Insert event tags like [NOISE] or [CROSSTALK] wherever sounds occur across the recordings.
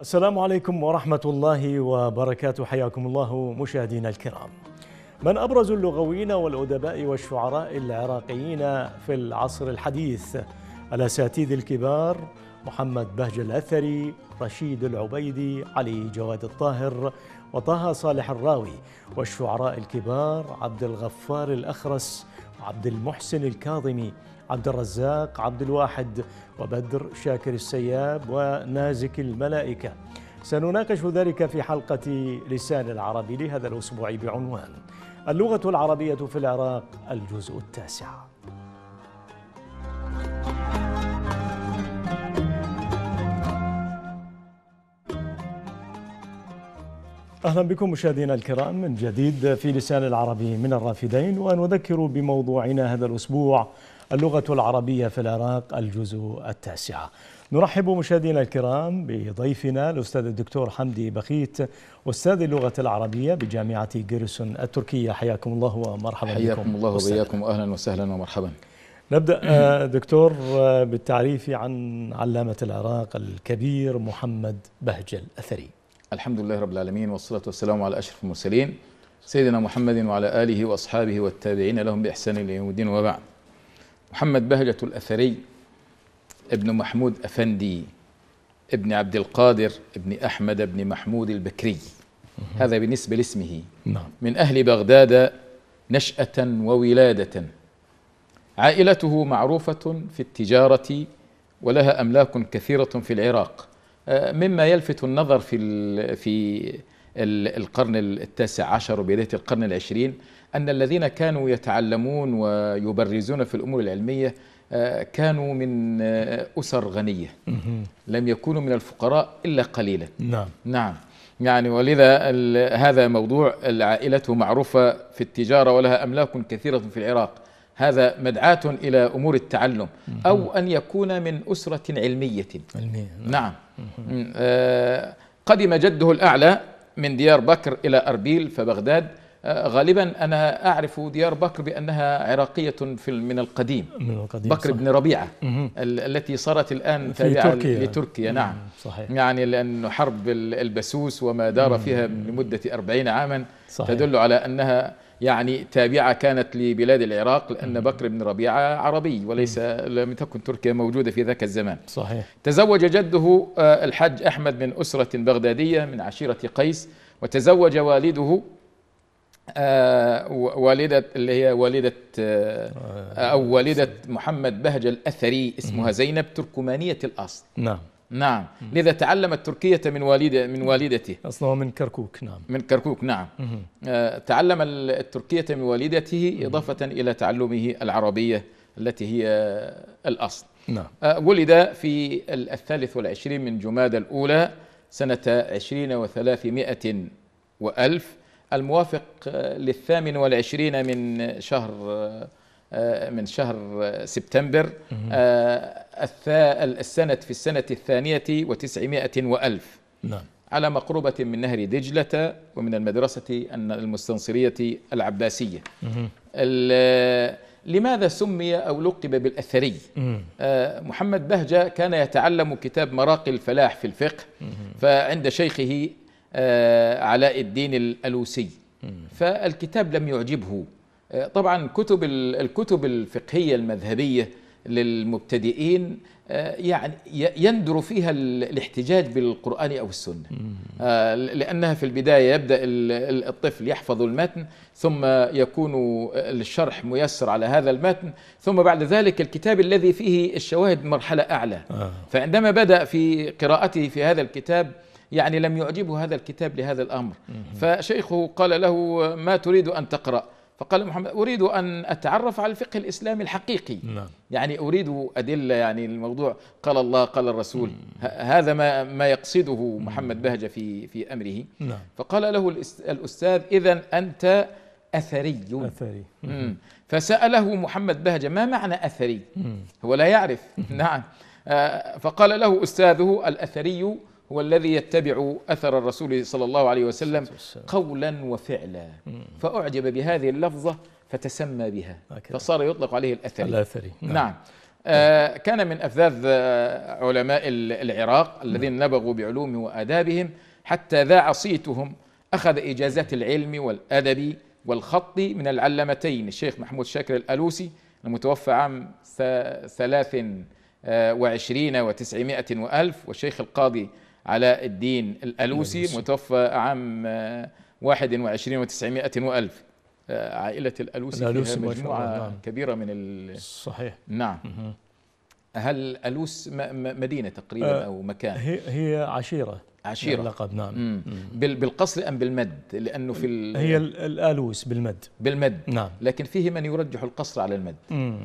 السلام عليكم ورحمة الله وبركاته حياكم الله مشاهدينا الكرام من أبرز اللغويين والأدباء والشعراء العراقيين في العصر الحديث الأساتيذ الكبار محمد بهج الأثري رشيد العبيدي علي جواد الطاهر وطه صالح الراوي والشعراء الكبار عبد الغفار الأخرس عبد المحسن الكاظمي عبد الرزاق عبد الواحد وبدر شاكر السياب ونازك الملائكة سنناقش ذلك في حلقة لسان العربي لهذا الأسبوع بعنوان اللغة العربية في العراق الجزء التاسع أهلا بكم مشاهدينا الكرام من جديد في لسان العربي من الرافدين ونذكر بموضوعنا هذا الأسبوع اللغة العربية في العراق الجزء التاسع نرحب مشاهدينا الكرام بضيفنا الأستاذ الدكتور حمدي بخيت أستاذ اللغة العربية بجامعة جيرسون التركية حياكم الله ومرحبا حياكم بكم حياكم الله وبياكم أهلا وسهلا ومرحبا نبدأ آه، دكتور آه، بالتعريف عن علامة العراق الكبير محمد بهجة الأثري الحمد لله رب العالمين والصلاة والسلام على أشرف المرسلين سيدنا محمد وعلى آله وأصحابه والتابعين لهم بإحسان إلى يوم الدين وبعد محمد بهجة الأثري ابن محمود أفندي ابن عبد القادر ابن أحمد بن محمود البكري هذا بالنسبة لاسمه نعم. من أهل بغداد نشأة وولادة عائلته معروفة في التجارة ولها أملاك كثيرة في العراق آه، مما يلفت النظر في في القرن التاسع عشر وبداية القرن العشرين أن الذين كانوا يتعلمون ويبرزون في الأمور العلمية آه، كانوا من آه، أسر غنية لم يكونوا من الفقراء إلا قليلا نعم نعم يعني ولذا هذا موضوع العائلة معروفة في التجارة ولها أملاك كثيرة في العراق هذا مدعاة إلى أمور التعلم أو أن يكون من أسرة علمية علمية نعم, نعم. آه، قدم جده الأعلى من ديار بكر إلى أربيل فبغداد آه، غالبا أنا أعرف ديار بكر بأنها عراقية في من القديم من القديم بكر بن ربيعة التي صارت الآن تابعة تركيا. لتركيا نعم صحيح. يعني لأن حرب البسوس وما دار فيها لمدة أربعين عاما صحيح. تدل على أنها يعني تابعة كانت لبلاد العراق لأن بكر بن ربيعة عربي وليس لم تكن تركيا موجودة في ذاك الزمان صحيح تزوج جده آه، الحاج أحمد من أسرة بغدادية من عشيرة قيس وتزوج والده آه، والدة اللي هي والدة آه، آه، أو والدة محمد بهجة الأثري اسمها زينب تركمانية الأصل نعم نعم مم. لذا تعلم التركية من والدة من والدته أصله من كركوك نعم من كركوك نعم آه تعلم التركية من والدته مم. إضافة إلى تعلمه العربية التي هي الأصل نعم آه ولد في الثالث والعشرين من جماد الأولى سنة عشرين وثلاثمائة وألف الموافق آه، للثامن والعشرين من شهر آه، آه، من شهر سبتمبر السنة في السنة الثانية وتسعمائة وألف نعم. على مقربة من نهر دجلة ومن المدرسة المستنصرية العباسية لماذا سمي أو لقب بالأثري محمد بهجة كان يتعلم كتاب مراقي الفلاح في الفقه فعند شيخه آه، علاء الدين الألوسي فالكتاب لم يعجبه آه، طبعا كتب الكتب الفقهية المذهبية للمبتدئين آه، يعني يندر فيها الاحتجاج بالقرآن أو السنة لأنها في البداية يبدأ الطفل يحفظ المتن ثم يكون الشرح ميسر على هذا المتن ثم بعد ذلك الكتاب الذي فيه الشواهد مرحلة أعلى فعندما بدأ في قراءته في هذا الكتاب يعني لم يعجبه هذا الكتاب لهذا الأمر فشيخه قال له ما تريد أن تقرأ فقال محمد أريد أن أتعرف على الفقه الإسلامي الحقيقي نعم. يعني أريد أدلة يعني الموضوع قال الله قال الرسول هذا ما ما يقصده محمد بهجة في في أمره نعم. فقال له الأستاذ إذا أنت أثري أثري فسأله محمد بهجة ما معنى أثري هو لا يعرف نعم آه، فقال له أستاذه الأثري هو الذي يتبع أثر الرسول صلى الله عليه وسلم قولا وفعلا فأعجب بهذه اللفظة فتسمى بها فصار يطلق عليه الأثري الأثري نعم, نعم. آه كان من أفذاذ آه، علماء العراق الذين نبغوا بعلوم وآدابهم حتى ذاع صيتهم أخذ إجازات العلم والأدب والخط من العلمتين الشيخ محمود شاكر الألوسي المتوفى عام ثلاث آه، وعشرين وتسعمائة وألف والشيخ القاضي علاء الدين الألوسي متوفى عام 21 آه، و900 وألف آه، عائلة الألوسي, الألوسي فيها مجموعة نعم. كبيرة من ال... صحيح نعم هل ألوس مدينة تقريبا أه أو مكان هي, هي عشيرة عشيرة اللقب يعني نعم مم. مم. بالقصر أم بالمد لأنه في ال... هي الألوس بالمد بالمد نعم لكن فيه من يرجح القصر على المد مم.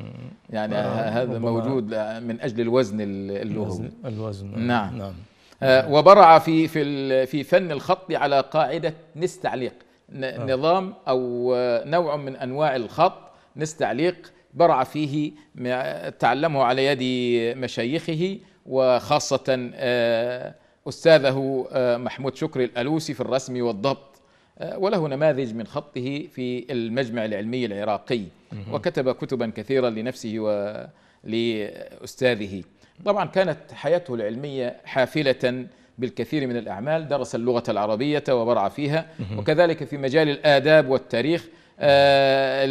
يعني آه هذا موجود آه، من أجل الوزن اللغوي الوزن نعم, نعم. آه، نعم. وبرع في في في فن الخط على قاعده نستعليق آه. نظام او آه، نوع من انواع الخط نستعليق برع فيه تعلمه على يد مشايخه وخاصه استاذه محمود شكري الالوسي في الرسم والضبط وله نماذج من خطه في المجمع العلمي العراقي وكتب كتبا كثيرا لنفسه ولأستاذه طبعا كانت حياته العلمية حافلة بالكثير من الأعمال درس اللغة العربية وبرع فيها وكذلك في مجال الآداب والتاريخ آه،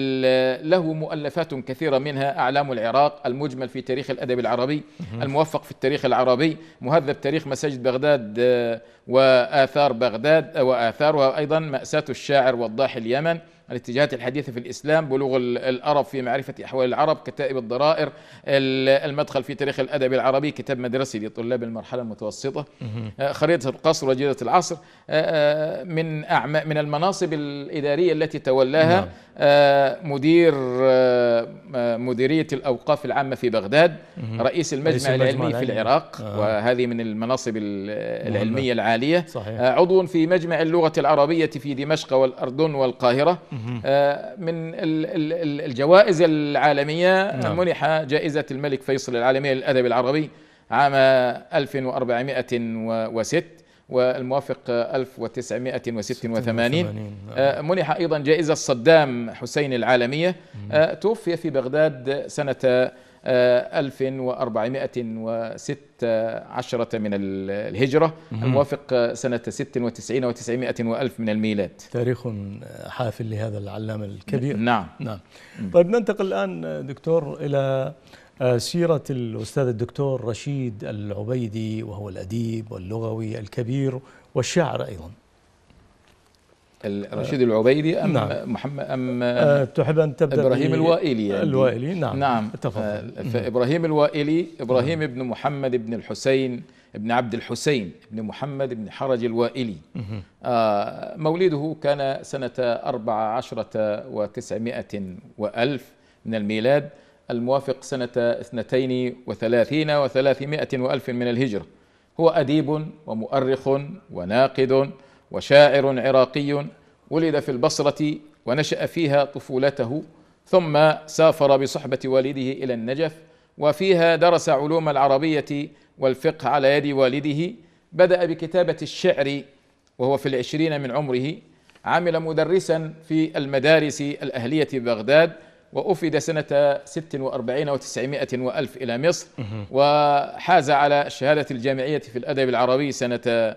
له مؤلفات كثيرة منها أعلام العراق المجمل في تاريخ الأدب العربي الموفق في التاريخ العربي مهذب تاريخ مساجد بغداد آه، وآثار بغداد آه، وآثارها أيضا مأساة الشاعر والضاحي اليمن الاتجاهات الحديثة في الإسلام بلوغ الأرب في معرفة أحوال العرب كتائب الضرائر المدخل في تاريخ الأدب العربي كتاب مدرسي لطلاب المرحلة المتوسطة آه، خريطة القصر وجيزة العصر آه، آه، من من المناصب الإدارية التي تولاها نعم. مدير مديرية الأوقاف العامة في بغداد رئيس المجمع العلمي في العراق وهذه من المناصب العلمية العالية عضو في مجمع اللغة العربية في دمشق والأردن والقاهرة آه، من الجوائز العالمية نعم. منح جائزة الملك فيصل العالمية للأدب العربي عام 1406 والموافق 1986 آه، منح أيضا جائزة صدام حسين العالمية آه، توفي في بغداد سنة 1416 من الهجرة الموافق سنة 96 و900 وألف من الميلاد تاريخ حافل لهذا العلامة الكبير نعم نعم طيب ننتقل الآن دكتور إلى آه، سيرة الأستاذ الدكتور رشيد العبيدي وهو الأديب واللغوي الكبير والشاعر أيضا رشيد العبيدي أم نعم. محمد أم أه تحب أن تبدأ إبراهيم الوائلي يعني الوائلي نعم نعم تفضل أه، فإبراهيم الوائلي إبراهيم بن محمد بن الحسين بن عبد الحسين بن محمد بن حرج الوائلي آه مولده كان سنة أربع عشرة وتسعمائة وألف من الميلاد الموافق سنة اثنتين وثلاثين وثلاثمائة وألف من الهجرة هو أديب ومؤرخ وناقد وشاعر عراقي ولد في البصرة ونشأ فيها طفولته ثم سافر بصحبة والده إلى النجف وفيها درس علوم العربية والفقه على يد والده بدأ بكتابة الشعر وهو في العشرين من عمره عمل مدرسا في المدارس الأهلية ببغداد وأفد سنة 46 وتسعمائة وألف إلى مصر وحاز على الشهادة الجامعية في الأدب العربي سنة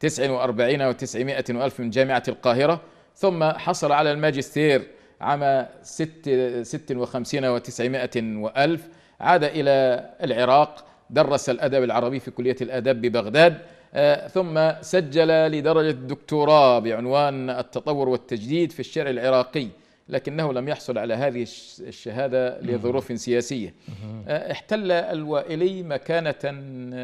49 و900 وألف من جامعة القاهرة ثم حصل على الماجستير عام 56 و900 وألف عاد إلى العراق درس الأدب العربي في كلية الآداب ببغداد آه، ثم سجل لدرجة الدكتوراه بعنوان التطور والتجديد في الشعر العراقي لكنه لم يحصل على هذه الشهادة لظروف سياسية آه، احتل الوائلي مكانة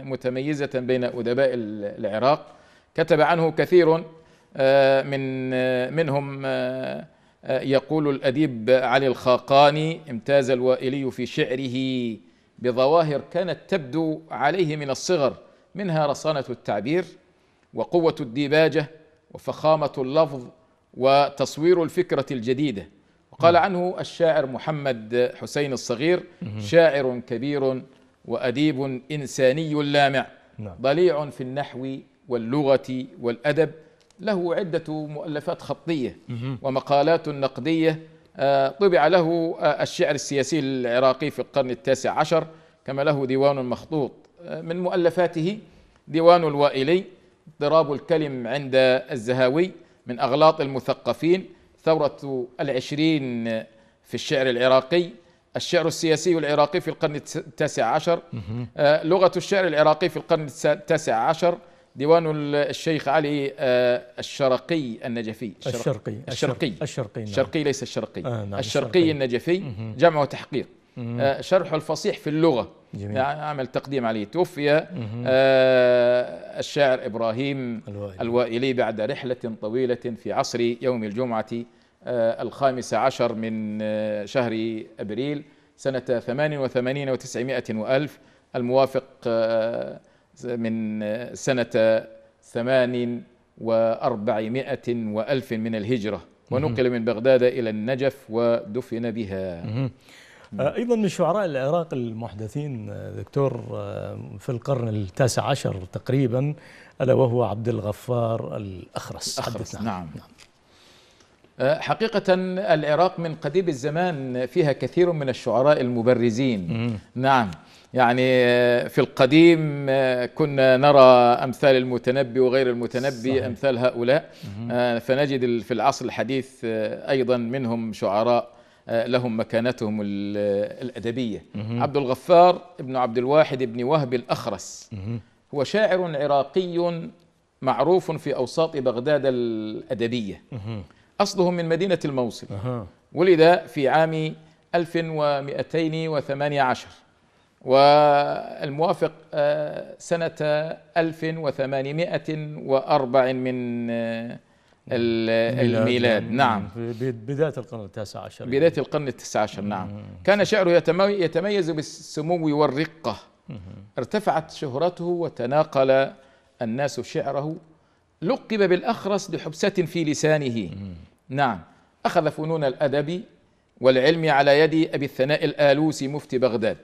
متميزة بين أدباء العراق كتب عنه كثير آه، من آه، منهم آه، يقول الأديب علي الخاقاني امتاز الوائلي في شعره بظواهر كانت تبدو عليه من الصغر منها رصانة التعبير وقوة الديباجة وفخامة اللفظ وتصوير الفكرة الجديدة وقال عنه الشاعر محمد حسين الصغير شاعر كبير وأديب إنساني لامع نعم. ضليع في النحو واللغة والأدب له عدة مؤلفات خطية ومقالات نقدية آه، طبع له آه، الشعر السياسي العراقي في القرن التاسع عشر كما له ديوان مخطوط آه، من مؤلفاته ديوان الوائلي اضطراب الكلم عند الزهاوي من أغلاط المثقفين ثورة العشرين في الشعر العراقي الشعر السياسي العراقي في القرن التاسع عشر لغة الشعر العراقي في القرن التاسع عشر ديوان الشيخ علي آه، الشرقي النجفي الشرقي الشرقي الشرقي الشرقي نعم الشرقي ليس الشرقي آه نعم الشرقي النجفي جمع وتحقيق آه، شرح الفصيح في اللغة جميل. يعني عمل تقديم عليه توفي آه، الشاعر إبراهيم الوائلي. الوائلي بعد رحلة طويلة في عصر يوم الجمعة الخامس عشر من شهر أبريل سنة 88 و900 وألف الموافق من آه، سنة ثمان وأربعمائة وألف من الهجرة ونقل من بغداد إلى النجف ودفن بها آه، أيضا من شعراء العراق المحدثين آه، دكتور في القرن التاسع عشر تقريبا ألا وهو عبد الغفار الأخرس, الأخرس نعم, نعم. حقيقة العراق من قديم الزمان فيها كثير من الشعراء المبرزين نعم يعني آه, في القديم آه, كنا نرى أمثال المتنبي وغير المتنبي صحيح. أمثال هؤلاء آه, فنجد في العصر الحديث أيضا منهم شعراء لهم مكانتهم الأدبية عبد الغفار ابن عبد الواحد ابن وهب الأخرس هو شاعر عراقي معروف في أوساط بغداد الأدبية أصله من مدينة الموصل ولد في عام 1218 والموافق آه، سنة 1804 من آه، الميلاد نعم بداية القرن التاسع عشر بداية القرن التاسع عشر نعم كان شعره يتميز بالسمو والرقة ارتفعت شهرته وتناقل الناس شعره لقب بالأخرس لحبسة في لسانه نعم أخذ فنون الأدب والعلم على يد أبي الثناء الآلوسي مفتي بغداد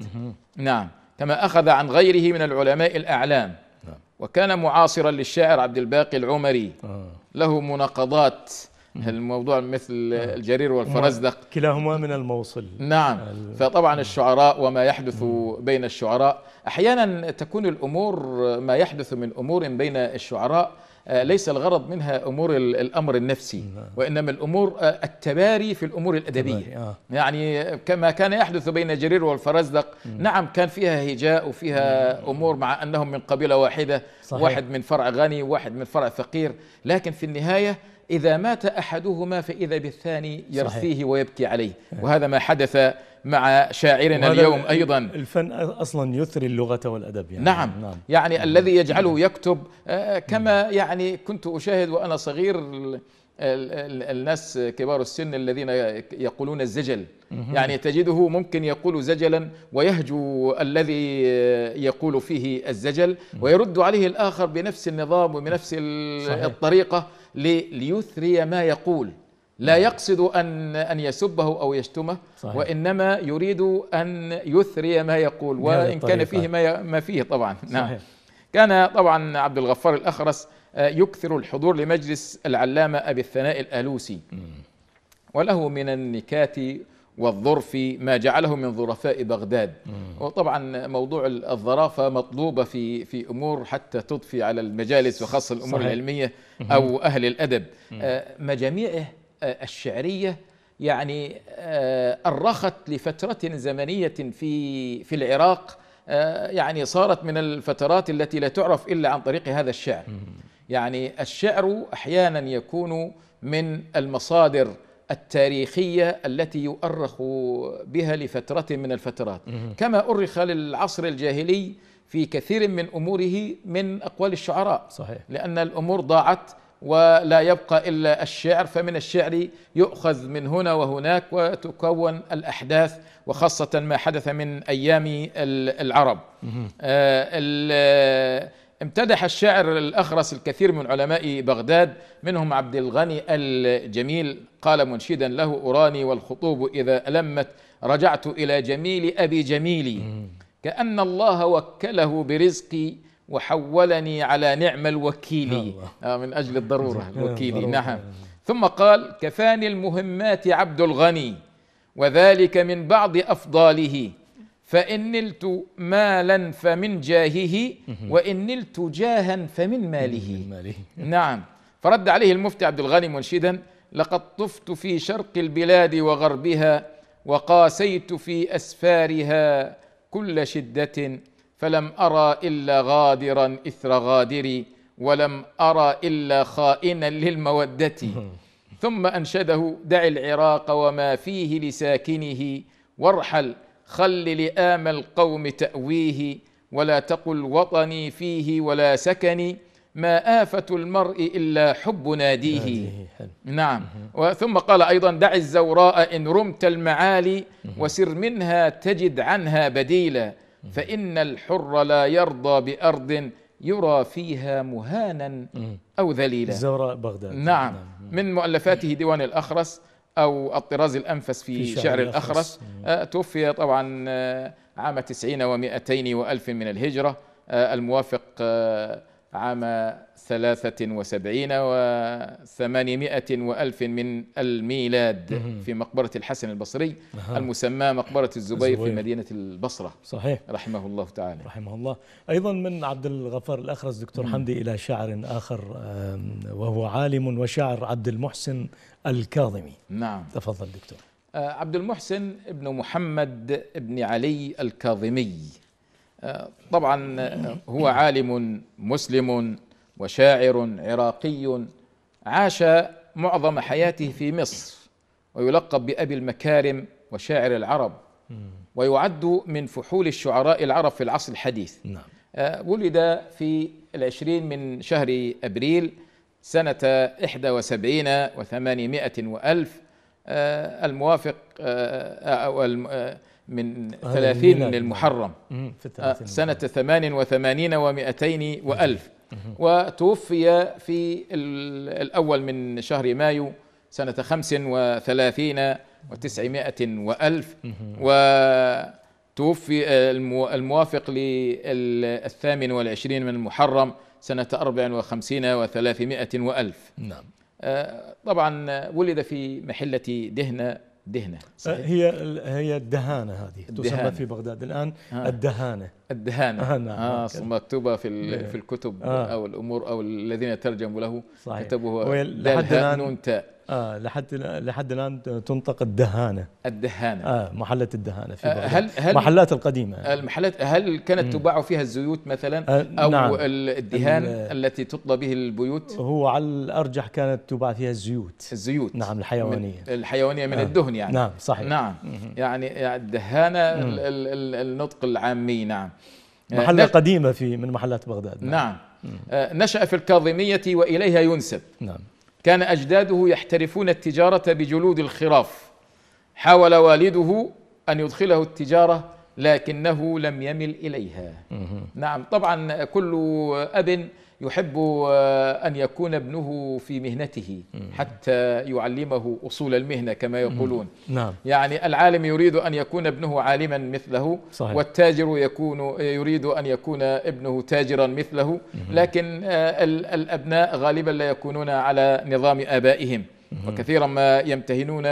نعم كما أخذ عن غيره من العلماء الأعلام نعم. وكان معاصرا للشاعر عبد الباقي العمري آه. له مناقضات الموضوع مثل نعم. الجرير والفرزدق كلاهما من الموصل نعم فطبعا نعم. الشعراء وما يحدث بين الشعراء احيانا تكون الامور ما يحدث من امور بين الشعراء آه، ليس الغرض منها امور الامر النفسي نعم. وانما الامور آه، التباري في الامور الادبيه آه. يعني كما كان يحدث بين جرير والفرزدق نعم كان فيها هجاء وفيها امور مع انهم من قبيله واحده واحد من فرع غني وواحد من فرع فقير لكن في النهايه إذا مات أحدهما فإذا بالثاني يرثيه ويبكي عليه نعم. وهذا ما حدث مع شاعرنا اليوم أيضا الفن أصلا يثري اللغة والأدب يعني نعم, نعم. يعني نعم. الذي يجعله نعم. يكتب آه، كما نعم. يعني كنت أشاهد وأنا صغير الناس كبار السن الذين يقولون الزجل يعني تجده ممكن يقول زجلا ويهجو الذي يقول فيه الزجل ويرد عليه الآخر بنفس النظام وبنفس الطريقة ليثري ما يقول لا يقصد أن أن يسبه أو يشتمه صحيح. وإنما يريد أن يثري ما يقول وإن كان فيه ما ما فيه طبعا نعم كان طبعا عبد الغفار الأخرس آه، يكثر الحضور لمجلس العلامة أبي الثناء الآلوسي وله من النكات والظرف ما جعله من ظرفاء بغداد وطبعا موضوع الظرافة مطلوبة في في أمور حتى تضفي على المجالس وخاصة الأمور صحيح. العلمية أو أهل الأدب آه، مجاميعه الشعرية يعني آه، أرخت لفترة زمنية في في العراق آه، يعني صارت من الفترات التي لا تعرف إلا عن طريق هذا الشعر يعني الشعر أحيانا يكون من المصادر التاريخية التي يؤرخ بها لفترة من الفترات كما أرخ للعصر الجاهلي في كثير من أموره من أقوال الشعراء صحيح. لأن الأمور ضاعت ولا يبقى الا الشعر فمن الشعر يؤخذ من هنا وهناك وتكون الاحداث وخاصه ما حدث من ايام العرب. آه امتدح الشاعر الاخرس الكثير من علماء بغداد منهم عبد الغني الجميل قال منشدا له اراني والخطوب اذا المت رجعت الى جميل ابي جميلي كان الله وكله برزقي وحولني على نعم الوكيل آه، من أجل الضرورة [LAUGHS] الوكيل نعم ثم قال كفاني المهمات عبد الغني وذلك من بعض أفضاله فإن نلت مالا فمن جاهه وإن نلت جاها فمن ماله [LAUGHS] نعم فرد عليه المفتي عبد الغني منشدا لقد طفت في شرق البلاد وغربها وقاسيت في أسفارها كل شدة فلم أرى إلا غادرا إثر غادري ولم أرى إلا خائنا للمودة [LAUGHS] ثم أنشده دع العراق وما فيه لساكنه وارحل خل لئام القوم تأويه ولا تقل وطني فيه ولا سكني ما آفة المرء إلا حب ناديه نعم ثم قال أيضا دع الزوراء إن رمت المعالي وسر منها تجد عنها بديلا فإن الحر لا يرضى بأرض يرى فيها مهانا أو ذليلا زوراء بغداد نعم. نعم من مؤلفاته ديوان الأخرس أو الطراز الأنفس في, في شعر, شعر الأخرس آه، توفي طبعا آه، عام تسعين ومائتين وألف من الهجرة آه، الموافق عام ثلاثة وسبعين وثمانمائة وألف من الميلاد في مقبرة الحسن البصري المسمى مقبرة الزبير في مدينة البصرة صحيح رحمه الله تعالى رحمه الله أيضا من عبد الغفار الأخرس دكتور حمدي إلى شاعر آخر وهو عالم وشاعر عبد المحسن الكاظمي نعم تفضل دكتور آه، عبد المحسن ابن محمد ابن علي الكاظمي طبعا هو عالم مسلم وشاعر عراقي عاش معظم حياته في مصر ويلقب بأبي المكارم وشاعر العرب ويعد من فحول الشعراء العرب في العصر الحديث نعم. آه، ولد في العشرين من شهر أبريل سنة 71 و800 وألف آه، الموافق آه، من 30 للمحرم في آه، سنة 88 و200 وألف وتوفي في الأول من شهر مايو سنة 35 و900 وألف وتوفي الموافق للثامن والعشرين من المحرم سنة 54 و300 وألف نعم آه، طبعا ولد في محلة دهنة دهنه أه، صحيح؟ هي هي الدهانه هذه الدهانة. تسمى في بغداد الان آه. الدهانه الدهانه آه, نعم. آه مكتوبه في في الكتب آه. او الامور او الذين ترجموا له صحيح. كتبه دال هاء نون تاء آه لحد لحد الان تنطق الدهانه الدهانه اه محله الدهانه في آه، بغداد هل هل المحلات القديمه المحلات هل كانت تباع فيها الزيوت مثلا آه او نعم الدهان التي تطلى به البيوت هو على الارجح كانت تباع فيها الزيوت الزيوت نعم الحيوانيه من الحيوانيه من آه الدهن يعني نعم صحيح نعم يعني الدهانه النطق العامي نعم آه، محله قديمه في من محلات بغداد نعم, نعم. آه، نشأ في الكاظمية وإليها ينسب نعم كان اجداده يحترفون التجاره بجلود الخراف حاول والده ان يدخله التجاره لكنه لم يمل اليها نعم طبعا كل اب يحب آه، أن يكون ابنه في مهنته حتى يعلمه أصول المهنة كما يقولون نعم. يعني العالم يريد أن يكون ابنه عالما مثله صحيح. والتاجر يكون يريد أن يكون ابنه تاجرا مثله لكن آه، الأبناء غالبا لا يكونون على نظام آبائهم وكثيرا ما يمتهنون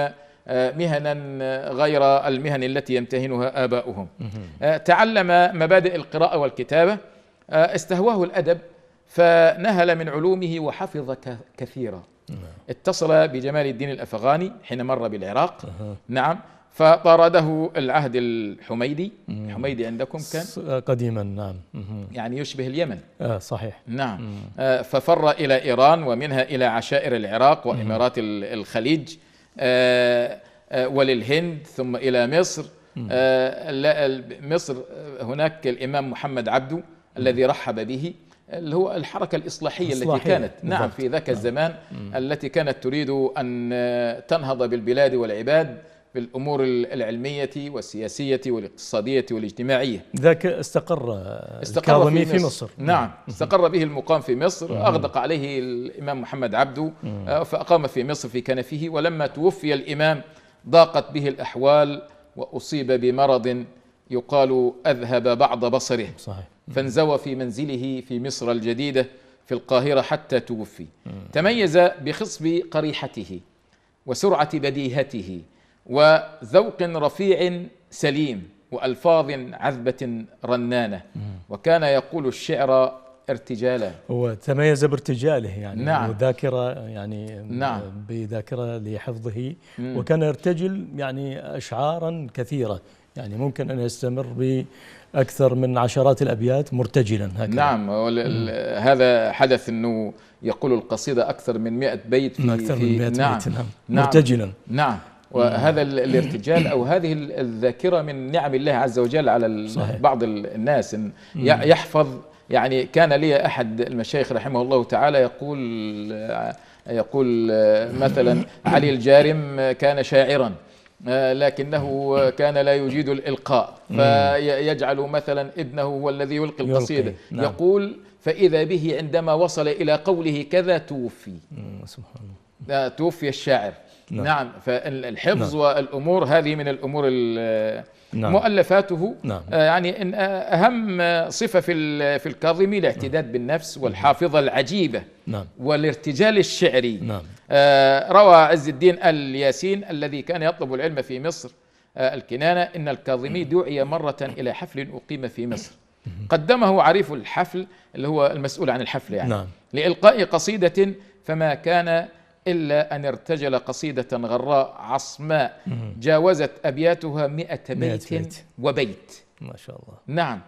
آه، مهنا غير المهن التي يمتهنها آباؤهم تعلم مبادئ القراءة والكتابة استهواه الأدب فنهل من علومه وحفظ كثيرا نعم. اتصل بجمال الدين الأفغاني حين مر بالعراق نعم فطارده العهد الحميدي الحميدي عندكم كان آه، قديما نعم يعني يشبه اليمن آه صحيح نعم آه ففر إلى إيران ومنها إلى عشائر العراق وإمارات الخليج آه آه وللهند ثم إلى مصر آه مصر آه، هناك الإمام محمد عبده الذي رحب به اللي هو الحركة الإصلاحية التي كانت نعم، بالضبط. نعم في ذاك نعم. الزمان نعم. التي كانت تريد أن تنهض بالبلاد والعباد بالأمور العلمية والسياسية والاقتصادية والاجتماعية ذاك استقر, استقر الكاظمي في مصر, في مصر. نعم استقر به المقام في مصر مم. أغدق عليه الإمام محمد عبده مم. آه، فأقام في مصر في كنفه ولما توفي الإمام ضاقت به الأحوال وأصيب بمرض يقال أذهب بعض بصره صحيح. فانزوى في منزله في مصر الجديدة في القاهرة حتى توفي تميز بخصب قريحته وسرعة بديهته وذوق رفيع سليم وألفاظ عذبة رنانة وكان يقول الشعر ارتجالا هو تميز بارتجاله يعني نعم وذاكرة يعني نعم بذاكرة لحفظه مم. وكان يرتجل يعني أشعارا كثيرة يعني ممكن أن يستمر بأكثر من عشرات الأبيات مرتجلا هكذا نعم هذا حدث أنه يقول القصيدة أكثر من 100 بيت في أكثر من 100 نعم بيت نعم, نعم مرتجلا نعم وهذا الارتجال او هذه الذاكره من نعم الله عز وجل على صحيح. بعض الناس إن يحفظ يعني كان لي احد المشايخ رحمه الله تعالى يقول يقول مثلا علي الجارم كان شاعرا آه، لكنه كان لا يجيد الإلقاء فيجعل مثلا ابنه هو الذي يلقي القصيدة نعم. يقول فإذا به عندما وصل إلى قوله كذا توفي آه، توفي الشاعر نعم, نعم فالحفظ نعم. والأمور هذه من الأمور نعم. مؤلفاته نعم. آه، يعني إن آه، أهم صفة في في الكاظمي الاعتداد نعم. بالنفس نعم. والحافظة العجيبة نعم. والارتجال الشعري نعم. آه، روى عز الدين الياسين الذي كان يطلب العلم في مصر الكنانة إن الكاظمي نعم. دعي مرة إلى حفل أقيم في نعم. مصر قدمه عريف الحفل اللي هو المسؤول عن الحفل يعني نعم. لإلقاء قصيدة فما كان إلا أن ارتجل قصيدة غراء عصماء جاوزت أبياتها مئة بيت, بيت وبيت ما شاء الله نعم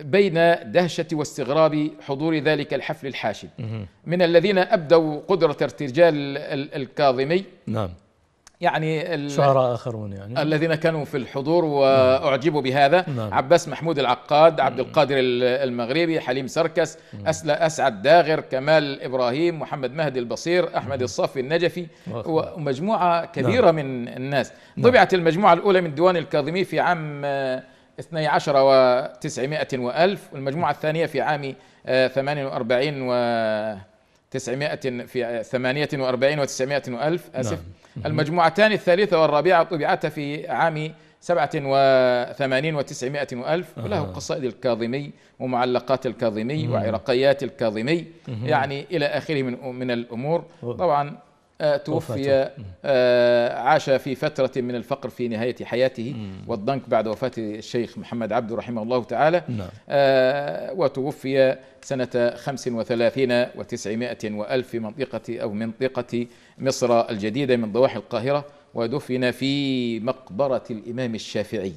بين دهشة واستغراب حضور ذلك الحفل الحاشد من الذين أبدوا قدرة ارتجال الكاظمي نعم يعني شعراء آخرون يعني الذين كانوا في الحضور وأعجبوا بهذا نعم. نعم. عباس محمود العقاد عبد القادر المغربي حليم سركس أسلا أسعد داغر كمال إبراهيم محمد مهدي البصير أحمد الصافي النجفي ومجموعة نعم. كبيرة نعم. من الناس نعم. طبعت المجموعة الأولى من ديوان الكاظمي في عام 12 آه، و900 وألف والمجموعة الثانية في عام 48 آه، و 900 في 48 و900 وألف آسف نعم. المجموعتان الثالثة والرابعة طبعتا في عام 87 و900 وألف وله قصائد الكاظمي ومعلقات الكاظمي وعرقيات الكاظمي يعني إلى آخره من من الأمور طبعا توفي آه، عاش في فترة من الفقر في نهاية حياته والضنك بعد وفاة الشيخ محمد عبده رحمه الله تعالى نعم. آه، وتوفي سنة 35 و900 وألف منطقة أو منطقة مصر الجديدة من ضواحي القاهرة ودفن في مقبرة الإمام الشافعي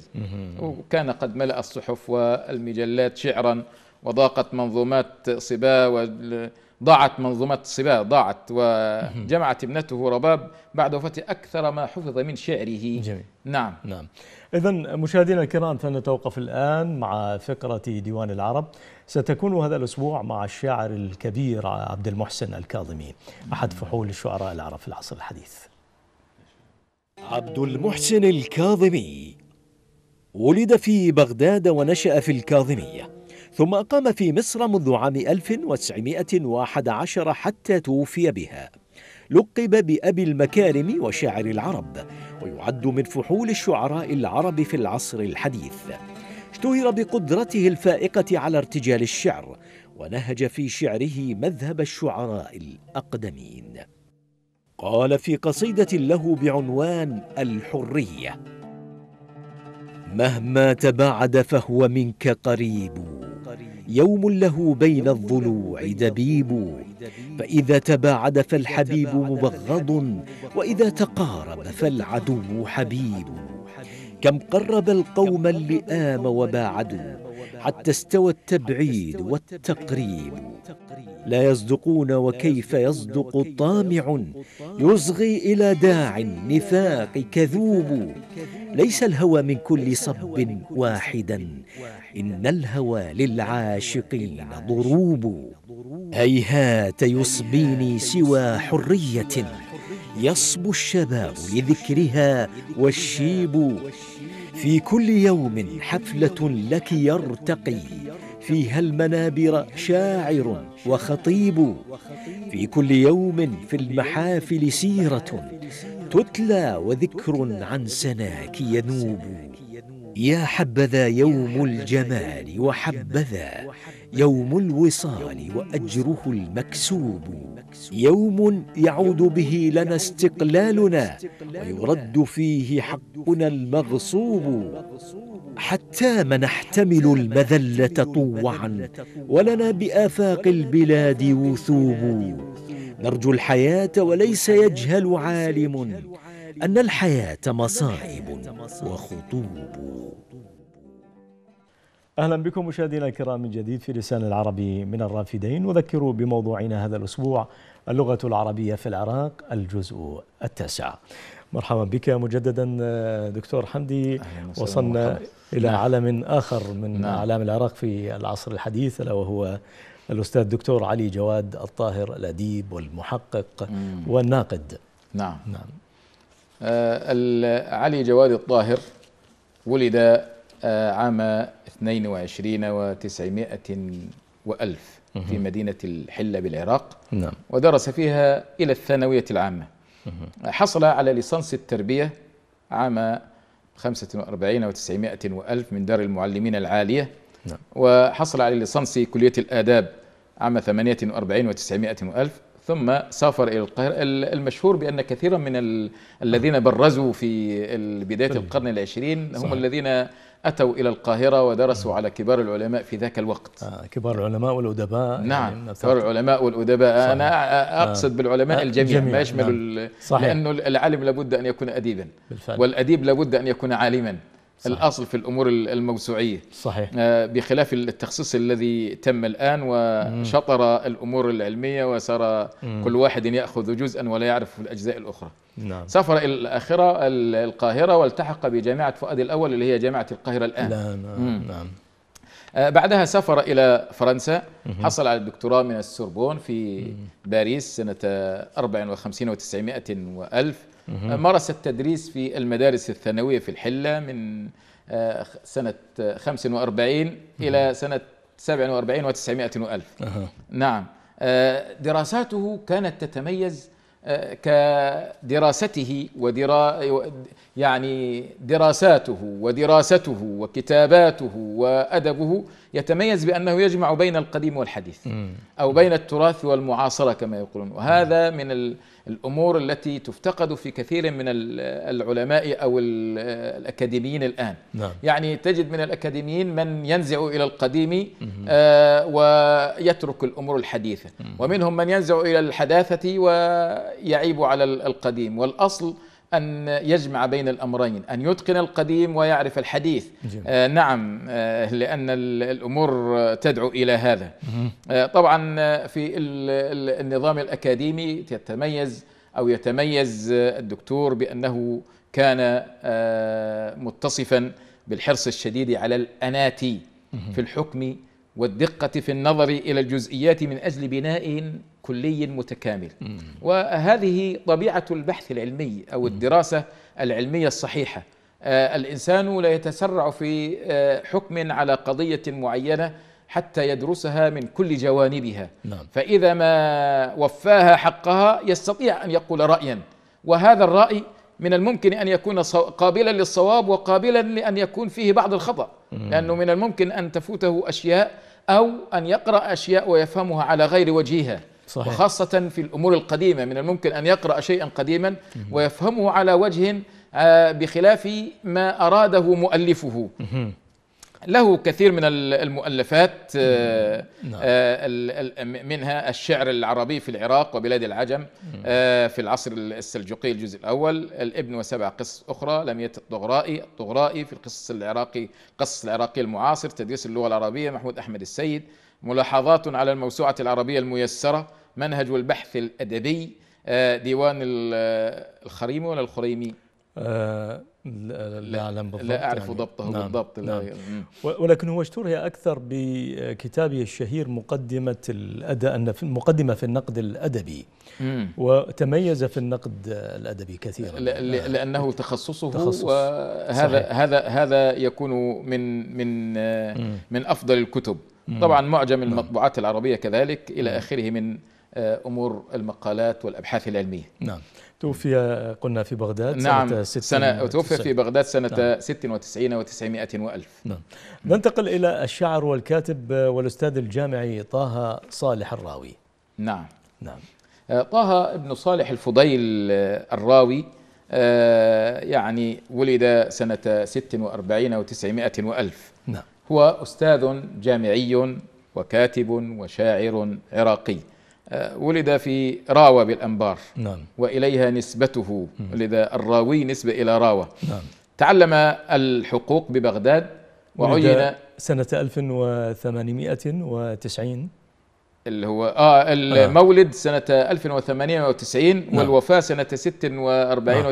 وكان قد ملأ الصحف والمجلات شعرا وضاقت منظومات صبا وال ضاعت منظومة الصباغ ضاعت وجمعت ابنته رباب بعد وفاته أكثر ما حفظ من شعره جميل نعم نعم إذا مشاهدينا الكرام فنتوقف الآن مع فقرة ديوان العرب ستكون هذا الأسبوع مع الشاعر الكبير عبد المحسن الكاظمي أحد فحول الشعراء العرب في العصر الحديث عبد المحسن الكاظمي ولد في بغداد ونشأ في الكاظمية ثم أقام في مصر منذ عام 1911 حتى توفي بها لقب بأبي المكارم وشاعر العرب ويعد من فحول الشعراء العرب في العصر الحديث اشتهر بقدرته الفائقة على ارتجال الشعر ونهج في شعره مذهب الشعراء الأقدمين قال في قصيدة له بعنوان الحرية مهما تباعد فهو منك قريب يوم له بين الضلوع دبيب فاذا تباعد فالحبيب مبغض واذا تقارب فالعدو حبيب كم قرب القوم اللئام وباعدوا حتى استوى التبعيد والتقريب لا يصدقون وكيف يصدق طامع يصغي الى داع نفاق كذوب ليس الهوى من كل صب واحدا ان الهوى للعاشقين ضروب هيهات يصبيني سوى حريه يصبو الشباب لذكرها والشيب في كل يوم حفلة لك يرتقي فيها المنابر شاعر وخطيب في كل يوم في المحافل سيرة تتلى وذكر عن سناك ينوب يا حبذا يوم الجمال وحبذا يوم الوصال واجره المكسوب يوم يعود به لنا استقلالنا ويرد فيه حقنا المغصوب حتى ما نحتمل المذله طوعا ولنا بافاق البلاد وثوب نرجو الحياه وليس يجهل عالم ان الحياه مصائب وخطوب أهلا بكم مشاهدينا الكرام من جديد في لسان العربي من الرافدين نذكر بموضوعنا هذا الأسبوع اللغة العربية في العراق الجزء التاسع مرحبا بك مجددا دكتور حمدي وصلنا إلى نعم. علم آخر من نعم. أعلام العراق في العصر الحديث ألا وهو الأستاذ دكتور علي جواد الطاهر الأديب والمحقق مم. والناقد نعم نعم آه علي جواد الطاهر ولد آه، عام 22 و900 وألف في مدينة الحلة بالعراق نعم. ودرس فيها إلى الثانوية العامة حصل على ليسانس التربية عام 45 و900 وألف من دار المعلمين العالية نعم. وحصل على ليسانس كلية الآداب عام 48 و900 وألف ثم سافر إلى القاهرة المشهور بأن كثيرا من الذين برزوا في بداية القرن العشرين هم صحيح. الذين أتوا إلى القاهرة ودرسوا على كبار العلماء في ذاك الوقت آه كبار العلماء والأدباء يعني نعم يعني كبار العلماء والأدباء صحيح. أنا آه، أقصد آه بالعلماء آه الجميع, الجميع ما يشمل نعم. صحيح. لأنه العالم لابد أن يكون أديبا بالفعل. والأديب لابد أن يكون عالما صحيح. الأصل في الأمور الموسوعية صحيح آه، بخلاف التخصيص الذي تم الآن وشطر الأمور العلمية وصار كل واحد يأخذ جزءا ولا يعرف الأجزاء الأخرى نعم. سافر إلى الآخرة القاهرة والتحق بجامعة فؤاد الأول اللي هي جامعة القاهرة الآن لا نعم, مم. نعم. آه، بعدها سافر إلى فرنسا حصل على الدكتوراه من السوربون في باريس سنة 54 و900 وألف مارس التدريس في المدارس الثانوية في الحلة من آه، سنة 45 إلى سنة 47 و900 وألف نعم آه، دراساته كانت تتميز آه، كدراسته ودرا يعني دراساته ودراسته وكتاباته وادبه يتميز بانه يجمع بين القديم والحديث او بين التراث والمعاصره كما يقولون وهذا من الامور التي تفتقد في كثير من العلماء او الاكاديميين الان نعم. يعني تجد من الاكاديميين من ينزع الى القديم آه، ويترك الامور الحديثه ومنهم من ينزع الى الحداثه ويعيب على القديم والاصل أن يجمع بين الأمرين أن يتقن القديم ويعرف الحديث آه نعم آه لأن الأمور تدعو إلى هذا آه طبعا آه، في النظام الأكاديمي تتميز أو يتميز آه، الدكتور بأنه كان آه، متصفا بالحرص الشديد على الأناتي في الحكم والدقة في النظر إلى الجزئيات من أجل بناء كلي متكامل وهذه طبيعة البحث العلمي أو الدراسة العلمية الصحيحة آه، الإنسان لا يتسرع في آه، حكم على قضية معينة حتى يدرسها من كل جوانبها نعم. فإذا ما وفاها حقها يستطيع أن يقول رأيا وهذا الرأي من الممكن أن يكون قابلا للصواب وقابلا لأن يكون فيه بعض الخطأ لأنه من الممكن أن تفوته أشياء أو أن يقرأ أشياء ويفهمها على غير وجهها صحيح. وخاصة في الأمور القديمة من الممكن أن يقرأ شيئا قديما ويفهمه على وجه آه، بخلاف ما أراده مؤلفه له كثير من المؤلفات آه، نعم. آه، منها الشعر العربي في العراق وبلاد العجم آه، نعم. في العصر السلجوقي الجزء الأول الابن وسبع قصص أخرى لم يت الطغرائي الطغرائي في القصص العراقي قصص العراقي المعاصر تدريس اللغة العربية محمود أحمد السيد ملاحظات على الموسوعة العربية الميسرة منهج البحث الأدبي ديوان الخريمي ولا الخريمي؟ آه لا, أعلم بالضبط لا أعرف يعني ضبطه نعم بالضبط نعم ولكن هو اشتهر أكثر بكتابه الشهير مقدمة الاداء مقدمة في النقد الأدبي مم. وتميز في النقد الأدبي كثيرا نعم. لأنه تخصصه تخصص وهذا هذا هذا هذا يكون من من مم. من أفضل الكتب مم. طبعا معجم نعم. المطبوعات العربية كذلك إلى آخره من آه، أمور المقالات والأبحاث العلمية نعم توفي قلنا في بغداد نعم سنة, سنة توفي في بغداد سنة نعم 96 و900 وألف نعم ننتقل إلى الشاعر والكاتب والأستاذ الجامعي طه صالح الراوي نعم نعم آه، طه ابن صالح الفضيل آه، الراوي آه، يعني ولد سنة 46 و900 وألف نعم هو أستاذ جامعي وكاتب وشاعر عراقي آه، ولد في راوة بالأنبار نعم. وإليها نسبته لذا الراوي نسبة إلى راوة نعم. تعلم الحقوق ببغداد وعين سنة 1890 اللي هو اه المولد آه. سنة 1890 نعم. والوفاة سنة 46 نعم.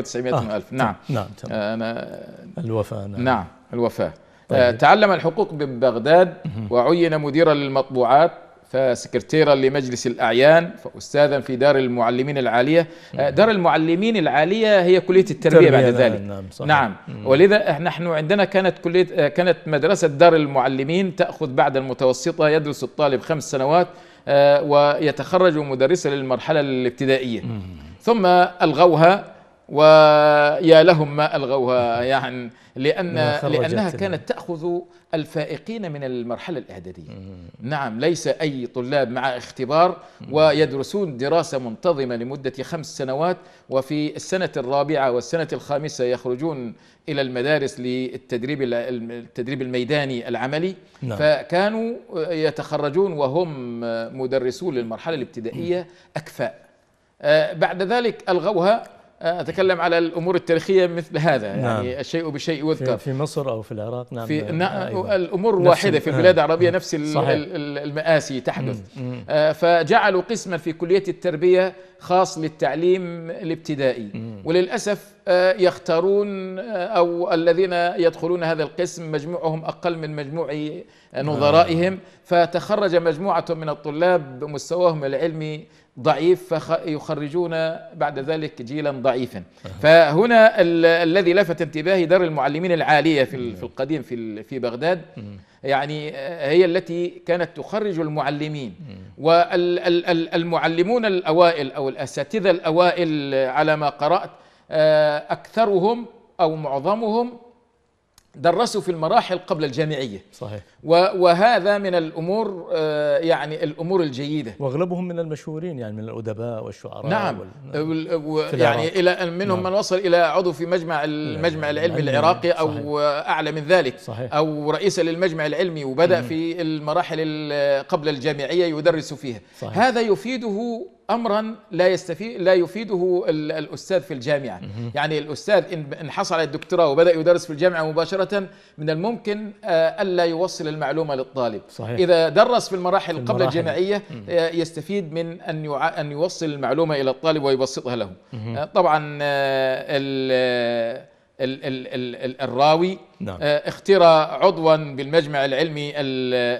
و900 آه. ألف نعم نعم, نعم، تم. آه، أنا الوفاة نعم, نعم الوفاة آه، طيب. تعلم الحقوق ببغداد وعين مديرا للمطبوعات فسكرتيرا لمجلس الأعيان فأستاذا في دار المعلمين العالية آه، دار المعلمين العالية هي كلية التربية بعد نعم، ذلك نعم, صحيح. نعم ولذا نحن عندنا كانت كلية آه، كانت مدرسة دار المعلمين تأخذ بعد المتوسطة يدرس الطالب خمس سنوات آه، ويتخرج مدرسا للمرحلة الابتدائية ثم ألغوها ويا لهم ما ألغوها يعني لأن لأنها كانت تأخذ الفائقين من المرحلة الإعدادية نعم ليس أي طلاب مع اختبار ويدرسون دراسة منتظمة لمدة خمس سنوات وفي السنة الرابعة والسنة الخامسة يخرجون إلى المدارس للتدريب التدريب الميداني العملي نعم. فكانوا يتخرجون وهم مدرسون للمرحلة الابتدائية أكفاء آه، بعد ذلك ألغوها آه، اتكلم على الامور التاريخيه مثل هذا يعني نعم. يعني الشيء بشيء يذكر في مصر او في العراق نعم في نعم الامور واحده في البلاد العربيه آه، نفس المآسي تحدث مم. فجعلوا قسما في كليه التربيه خاص للتعليم الابتدائي مم. وللاسف يختارون او الذين يدخلون هذا القسم مجموعهم اقل من مجموع نعم. نظرائهم فتخرج مجموعه من الطلاب مستواهم العلمي ضعيف فيخرجون بعد ذلك جيلا ضعيفا فهنا الذي لفت انتباهي دار المعلمين العالية في, في نعم. القديم في, في بغداد يعني آه، هي التي كانت تخرج المعلمين والمعلمون الأوائل أو الأساتذة الأوائل على ما قرأت آه، أكثرهم أو معظمهم درسوا في المراحل قبل الجامعيه صحيح وهذا من الامور آه، يعني الامور الجيده واغلبهم من المشهورين يعني من الادباء والشعراء نعم وال... آه، آه، يعني الى منهم نعم. من وصل الى عضو في مجمع المجمع العلمي العراقي او صحيح. اعلى من ذلك صحيح. او رئيس للمجمع العلمي وبدا مم. في المراحل قبل الجامعيه يدرس فيها صحيح. هذا يفيده امرا لا يستفيد لا يفيده الاستاذ في الجامعه يعني الاستاذ ان حصل على الدكتوراه وبدا يدرس في الجامعه مباشره من الممكن آه، الا يوصل المعلومه للطالب صحيح. اذا درس في المراحل قبل الجامعيه آه، يستفيد من ان ان يوصل المعلومه الى الطالب ويبسطها له آه، طبعا ال ال ال الراوي نعم. آه، اخترى عضوا بالمجمع العلمي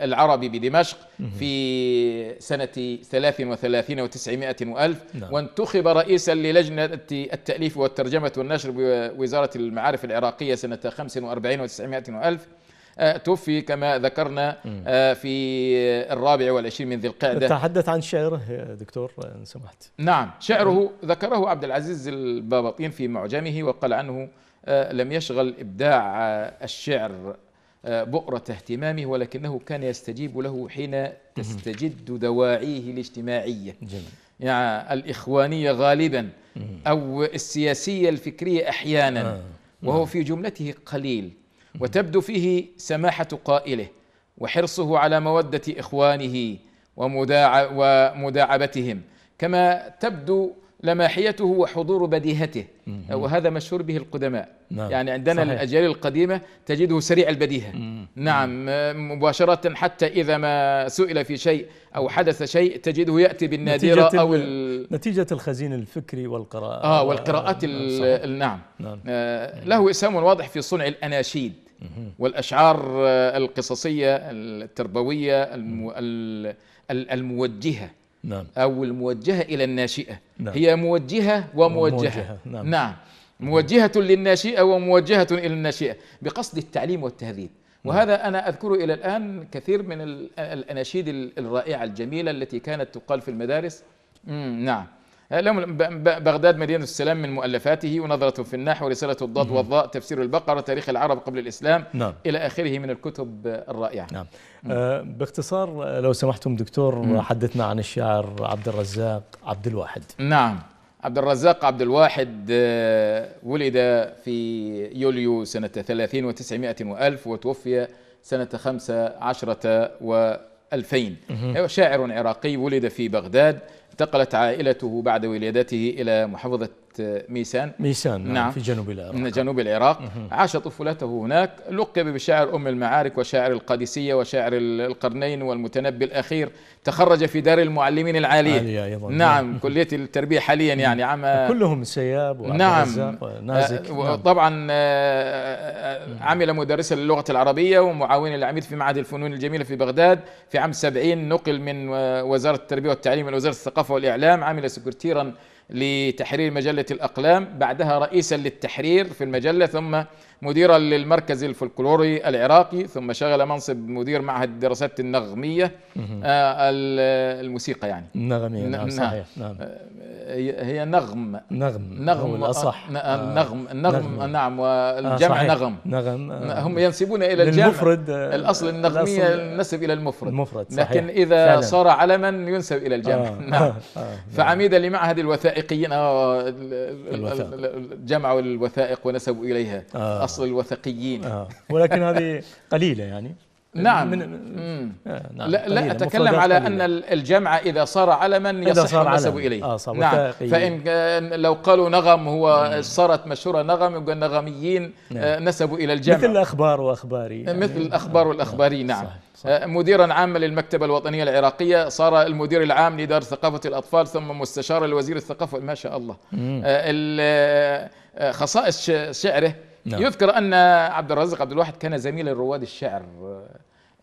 العربي بدمشق في سنة 33 وتسعمائة وألف نعم. وانتخب رئيسا للجنة التأليف والترجمة والنشر بوزارة المعارف العراقية سنة 45 وتسعمائة وألف آه، توفي كما ذكرنا آه، في الرابع والعشرين من ذي القعدة تحدث عن شعره دكتور إن سمحت نعم شعره ذكره عبد العزيز البابطين في معجمه وقال عنه آه، لم يشغل إبداع آه، الشعر آه، بؤرة اهتمامه ولكنه كان يستجيب له حين تستجد دواعيه الاجتماعية جميل. يعني الإخوانية غالبا أو السياسية الفكرية أحيانا وهو في جملته قليل وتبدو فيه سماحة قائله وحرصه على مودة إخوانه ومداعبتهم كما تبدو لماحيته وحضور بديهته وهذا مشهور به القدماء نعم. يعني عندنا صحيح. الأجيال القديمة تجده سريع البديهة مم. نعم آه، مباشرة حتى إذا ما سئل في شيء أو حدث شيء تجده يأتي بالنادرة نتيجة أو نتيجة الخزين الفكري والقراءة آه والقراءات آه نعم, نعم. آه له إسهام واضح في صنع الأناشيد والأشعار آه، القصصية التربوية الموجهة نعم أو الموجهة إلى الناشئة نعم هي موجهة وموجهة وموجهة. نعم, نعم موجهة للناشئة وموجهة إلى الناشئة بقصد التعليم والتهذيب نعم. وهذا أنا أذكر إلى الآن كثير من الأناشيد الرائعة الجميلة التي كانت تقال في المدارس نعم بغداد مدينة السلام من مؤلفاته ونظرة في النحو ورسالة الضاد والضاء تفسير البقرة تاريخ العرب قبل الإسلام نعم. إلى آخره من الكتب الرائعة نعم. آه باختصار لو سمحتم دكتور مم. حدثنا عن الشاعر عبد الرزاق عبد الواحد نعم عبد الرزاق عبد الواحد آه، ولد في يوليو سنة 30 وتسعمائة وألف وتوفي سنة خمسة عشرة وألفين شاعر عراقي ولد في بغداد انتقلت عائلته بعد ولادته إلى محافظة ميسان ميسان نعم،, نعم في جنوب العراق من جنوب العراق عاش طفولته هناك لقب بشاعر أم المعارك وشاعر القادسية وشاعر القرنين والمتنبي الأخير تخرج في دار المعلمين العالية عالية أيضا نعم كلية التربية حاليا يعني عام كلهم سياب نعم ونازك آه، نعم. طبعا آه، آه، عمل مدرسا للغة العربية ومعاون العميد في معهد الفنون الجميلة في بغداد في عام 70 نقل من وزارة التربية والتعليم إلى وزارة الثقافة والإعلام عمل سكرتيرا لتحرير مجلة الأقلام بعدها رئيسا للتحرير في المجلة ثم مديرا للمركز الفلكلوري العراقي ثم شغل منصب مدير معهد الدراسات النغمية آه، الموسيقى يعني النغمية نعم،, نعم صحيح نعم آه، هي نغم نغم نغم الأصح آه، نغم نغم نعم والجمع نغم نغم هم ينسبون إلى الجمع المفرد الأصل النغمية النسب إلى المفرد المفرد صحيح لكن إذا فعلا. صار علما ينسب إلى الجمع نعم. نعم فعميدا لمعهد الوثائقيين جمعوا الوثائق ونسبوا إليها اصل الوثقيين آه. ولكن هذه قليلة يعني نعم, من آه نعم لا, لا أتكلم على أن الجمع إذا صار علما يصح النسب إليه آه نعم فإن لو قالوا نغم هو مم. صارت مشهورة نغم يبقى النغميين آه، نعم. نسبوا إلى الجمع مثل الأخبار وأخباري يعني مثل الأخبار والأخباري آه، نعم صحيح. صحيح. آه، مديرا عاما للمكتبة الوطنية العراقية صار المدير العام لدار ثقافة الأطفال ثم مستشار لوزير الثقافة ما شاء الله خصائص شعره نعم. يذكر أن عبد الرزاق عبد الواحد كان زميلا لرواد الشعر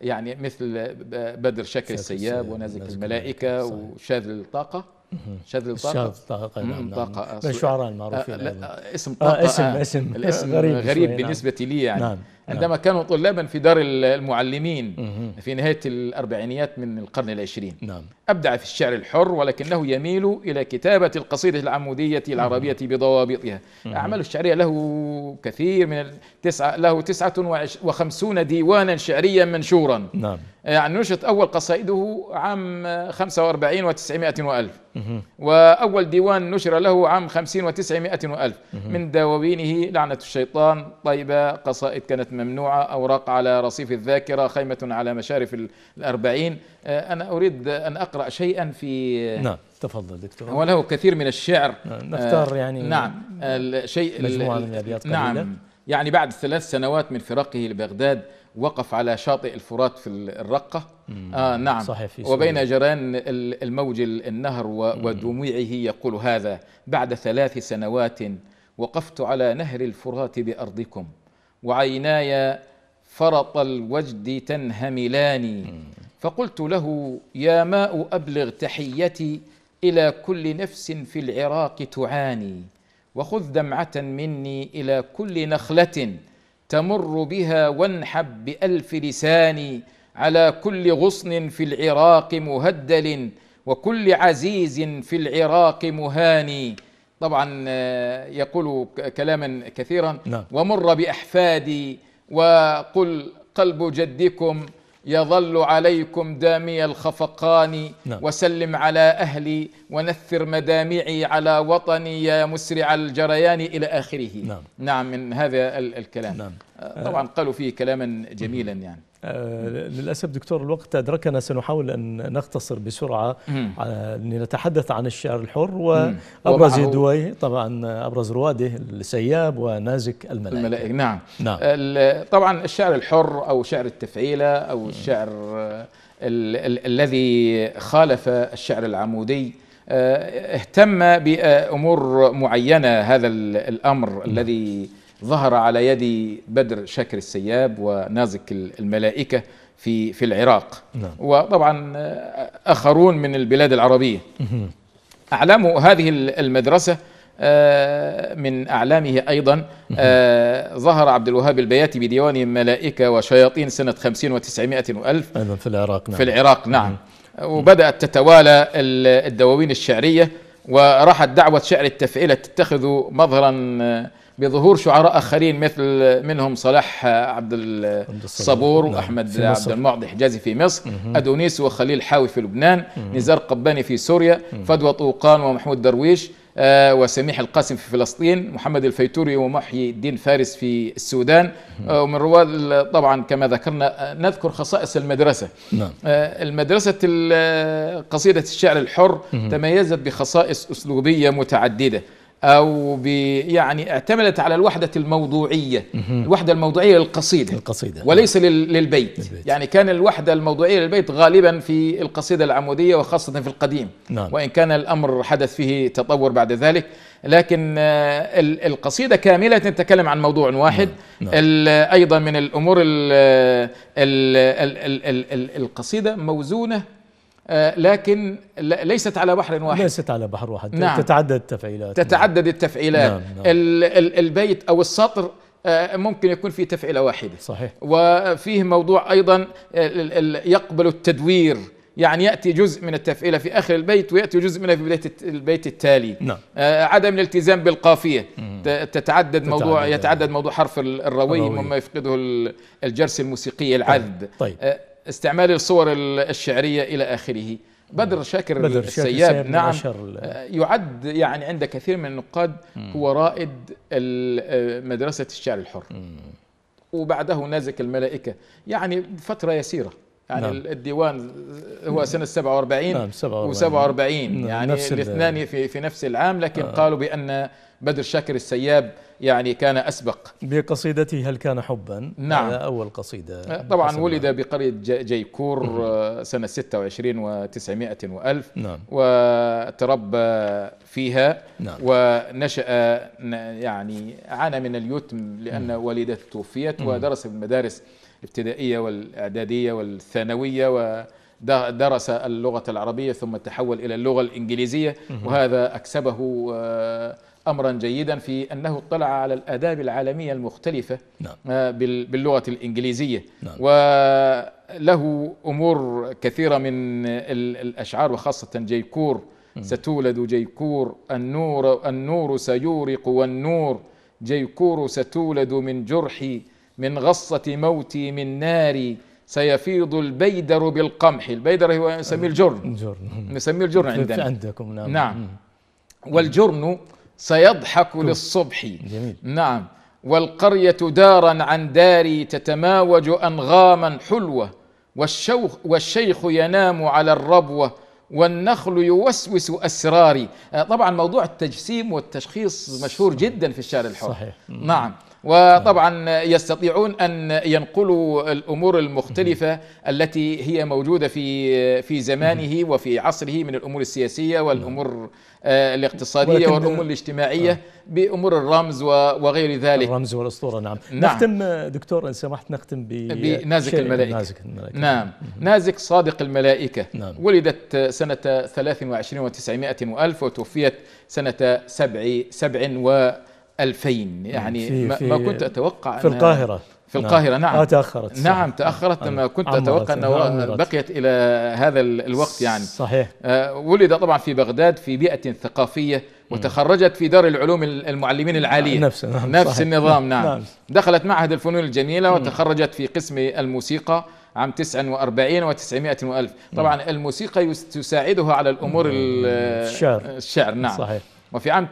يعني مثل بدر شكل السياب ونازك الملائكة وشاذ الطاقة شاذ الطاقة شاذ الطاقة نعم, نعم. طاقة نعم. آه، من الشعراء المعروفين آه،, آه اسم طاقة آه, آه، اسم آه اسم الاسم غريب, غريب نعم. بالنسبة لي يعني نعم. نعم. عندما كانوا طلابا في دار المعلمين في نهاية الأربعينيات من القرن العشرين نعم. أبدع في الشعر الحر ولكنه يميل إلى كتابة القصيدة العمودية العربية بضوابطها أعماله الشعرية له كثير من تسعة له تسعة وخمسون ديوانا شعريا منشورا نعم. آه، يعني نشط أول قصائده عام 45 و900 وألف وأول ديوان نشر له عام 50 و900 وألف من دواوينه لعنة الشيطان طيبة قصائد كانت ممنوعة أوراق على رصيف الذاكرة خيمة على مشارف الأربعين آه، أنا أريد أن أقرأ شيئا في نعم تفضل دكتور وله كثير من الشعر نعم، نختار آه، يعني نعم الشيء مجموعة من الأبيات نعم يعني بعد ثلاث سنوات من فراقه لبغداد وقف على شاطئ الفرات في الرقة آه نعم صحيح في وبين جران الموج النهر ودموعه يقول هذا بعد ثلاث سنوات وقفت على نهر الفرات بأرضكم وعيناي فرط الوجد تنهملان فقلت له يا ماء أبلغ تحيتي إلى كل نفس في العراق تعاني وخذ دمعة مني إلى كل نخلة تمر بها وانحب بألف لسان على كل غصن في العراق مهدل وكل عزيز في العراق مهاني طبعا آه، يقول كلاما كثيرا نعم. ومر بأحفادي وقل قلب جدكم يظل عليكم دامي الخفقان نعم. وسلم على أهلي ونثر مدامعي على وطني يا مسرع الجريان إلى آخره نعم, نعم من هذا الكلام نعم. آه، طبعا آه. قالوا فيه كلاما جميلا يعني آه، للأسف دكتور الوقت أدركنا سنحاول أن نختصر بسرعة لنتحدث عن الشعر الحر وأبرز دويه طبعا أبرز رواده السياب ونازك الملائكة, الملائكة نعم. نعم طبعا الشعر الحر أو شعر التفعيلة أو الشعر آه، ال ال الذي خالف الشعر العمودي آه، اهتم بأمور معينة هذا الأمر نعم. الذي ظهر على يد بدر شاكر السياب ونازك الملائكة في في العراق نعم. وطبعا آه، آخرون من البلاد العربية أعلام هذه المدرسة آه، من أعلامه أيضا آه، ظهر عبد الوهاب البياتي بديوان الملائكة وشياطين سنة خمسين وتسعمائة وألف أيضا في العراق نعم في العراق نعم وبدأت تتوالى الدواوين الشعرية وراحت دعوة شعر التفعيلة تتخذ مظهرا بظهور شعراء اخرين مثل منهم صلاح آه، عبد الصبور نعم. واحمد نعم. عبد المعضي حجازي في مصر مم. ادونيس وخليل حاوي في لبنان مم. نزار قباني في سوريا مم. فدوى طوقان ومحمود درويش آه وسميح القاسم في فلسطين محمد الفيتوري ومحيي الدين فارس في السودان آه ومن رواد طبعا كما ذكرنا آه نذكر خصائص المدرسة نعم. آه، المدرسة قصيدة الشعر الحر تميزت بخصائص أسلوبية متعددة او يعني اعتمدت على الوحده الموضوعيه الوحده الموضوعيه للقصيده القصيده وليس نعم. للبيت. للبيت يعني كان الوحده الموضوعيه للبيت غالبا في القصيده العموديه وخاصه في القديم نعم. وان كان الامر حدث فيه تطور بعد ذلك لكن آه، القصيده كامله تتكلم عن موضوع نعم. واحد نعم. ايضا من الامور ال ال ال القصيده موزونه آه، لكن ليست على بحر واحد ليست على بحر واحد نعم. تتعدد التفعيلات تتعدد نعم. التفعيلات نعم. نعم. البيت أو السطر آه، ممكن يكون في تفعيلة واحدة صحيح وفيه موضوع أيضا يقبل التدوير يعني يأتي جزء من التفعيلة في آخر البيت ويأتي جزء منها في بداية البيت التالي نعم. آه، عدم الالتزام بالقافية تتعدد, تتعدد موضوع يتعدد موضوع حرف الروي مما يفقده الجرس الموسيقي العذب طيب. طيب. استعمال الصور الشعرية إلى آخره بدر نعم. شاكر بدر السياب, السياب نعم آه، يعد يعني عند كثير من النقاد مم. هو رائد آه، مدرسة الشعر الحر مم. وبعده نازك الملائكة يعني فترة يسيرة يعني نعم. الديوان هو نعم. سنة 47 نعم 47 و47 نعم يعني الاثنان في في نفس العام لكن آه. قالوا بأن بدر شاكر السياب يعني كان أسبق بقصيدته هل كان حبا نعم هذا أول قصيدة أه، طبعا ولد بقرية جيكور أه، سنة 26 و 900 وألف نعم وتربى فيها نعم ونشأ يعني عانى من اليتم لأن نعم. والدته توفيت ودرس في المدارس الابتدائية والإعدادية والثانوية و درس اللغة العربية ثم تحول إلى اللغة الإنجليزية وهذا أكسبه آه، امرا جيدا في انه اطلع على الاداب العالميه المختلفه نعم. آه، باللغه الانجليزيه نعم. وله امور كثيره من الاشعار وخاصه جيكور ستولد جيكور النور النور سيورق والنور جيكور ستولد من جرحي من غصه موتي من ناري سيفيض البيدر بالقمح البيدر هو نسميه الجرن نسميه الجرن عندنا عندكم نعم نعم والجرن سيضحك للصبح جميل نعم والقرية دارا عن داري تتماوج أنغاما حلوة والشوخ والشيخ ينام على الربوة والنخل يوسوس أسراري آه، طبعا موضوع التجسيم والتشخيص مشهور جدا في الشعر الحر صحيح نعم وطبعا يستطيعون ان ينقلوا الامور المختلفه التي هي موجوده في في زمانه وفي عصره من الامور السياسيه والامور آه، الاقتصاديه والامور الاجتماعيه بامور الرمز وغير ذلك الرمز والاسطوره نعم, نعم. نختم دكتور ان سمحت نختم بنازك الملائكه نازك الملائكه نعم نازك صادق الملائكه نعم. ولدت سنه 23 و900 والف وتوفيت سنه 7 و 2000 نعم، يعني في في ما كنت اتوقع في القاهره في نعم. القاهره نعم, آه تاخرت نعم تاخرت لما آه، كنت اتوقع انه بقيت الى هذا الوقت يعني صحيح آه ولد طبعا في بغداد في بيئه ثقافيه وتخرجت في دار العلوم المعلمين نعم، العاليه نفس نعم نفس صحيح. النظام نعم. نعم دخلت معهد الفنون الجميله وتخرجت في قسم الموسيقى عام 49 و900 وألف طبعا الموسيقى تساعدها على الأمور الشعر الشعر نعم صحيح وفي عام